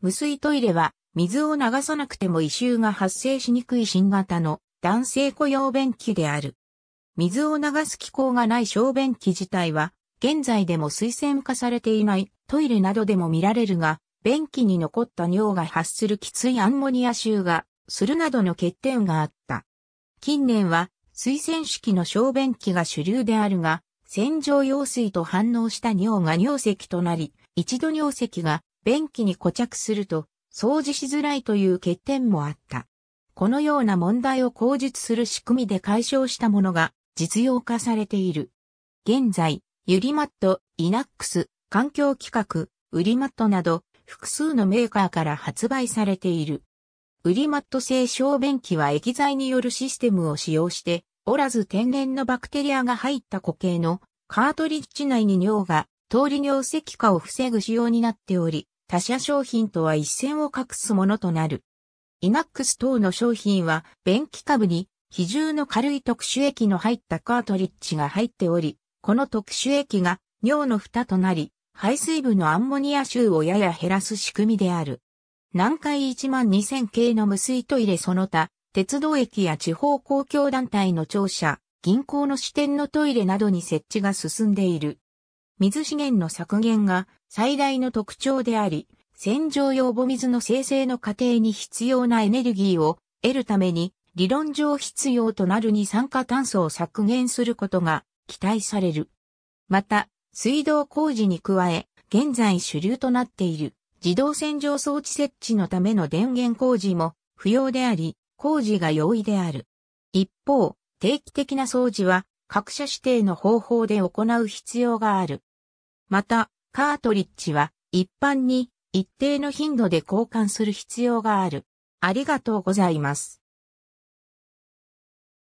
無水トイレは水を流さなくても異臭が発生しにくい新型の男性雇用便器である。水を流す機構がない小便器自体は現在でも水洗化されていないトイレなどでも見られるが、便器に残った尿が発するきついアンモニア臭がするなどの欠点があった。近年は水洗式の小便器が主流であるが、洗浄用水と反応した尿が尿石となり、一度尿石が便器に固着すると掃除しづらいという欠点もあった。このような問題を口述する仕組みで解消したものが実用化されている。現在、ユリマット、イナックス、環境規格、ウリマットなど複数のメーカーから発売されている。ウリマット製小便器は液剤によるシステムを使用しておらず天然のバクテリアが入った固形のカートリッジ内に尿が通り尿石化を防ぐ仕様になっており、他社商品とは一線を画すものとなる。イナックス等の商品は、便器株に、比重の軽い特殊液の入ったカートリッジが入っており、この特殊液が尿の蓋となり、排水部のアンモニア臭をやや減らす仕組みである。南海12000系の無水トイレその他、鉄道駅や地方公共団体の庁舎、銀行の支店のトイレなどに設置が進んでいる。水資源の削減が最大の特徴であり、洗浄用母水の生成の過程に必要なエネルギーを得るために理論上必要となる二酸化炭素を削減することが期待される。また、水道工事に加え、現在主流となっている自動洗浄装置設置のための電源工事も不要であり、工事が容易である。一方、定期的な掃除は各社指定の方法で行う必要がある。また、カートリッジは一般に一定の頻度で交換する必要がある。ありがとうございます。